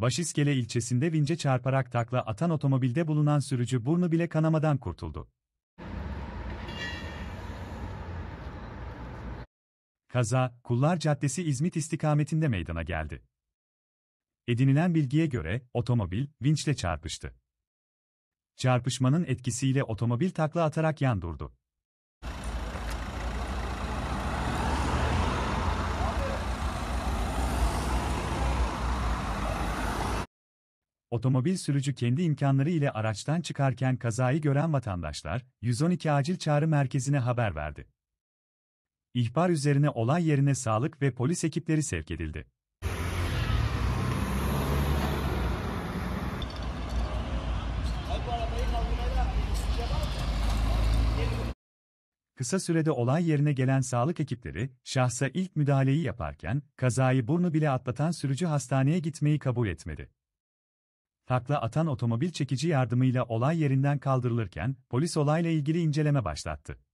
Başiskele ilçesinde vince çarparak takla atan otomobilde bulunan sürücü burnu bile kanamadan kurtuldu. Kaza, Kullar Caddesi İzmit istikametinde meydana geldi. Edinilen bilgiye göre, otomobil, vinçle çarpıştı. Çarpışmanın etkisiyle otomobil takla atarak yan durdu. Otomobil sürücü kendi imkanları ile araçtan çıkarken kazayı gören vatandaşlar 112 acil çağrı merkezine haber verdi. İhbar üzerine olay yerine sağlık ve polis ekipleri sevk edildi. Kısa sürede olay yerine gelen sağlık ekipleri, şahsa ilk müdahaleyi yaparken, kazayı burnu bile atlatan sürücü hastaneye gitmeyi kabul etmedi takla atan otomobil çekici yardımıyla olay yerinden kaldırılırken, polis olayla ilgili inceleme başlattı.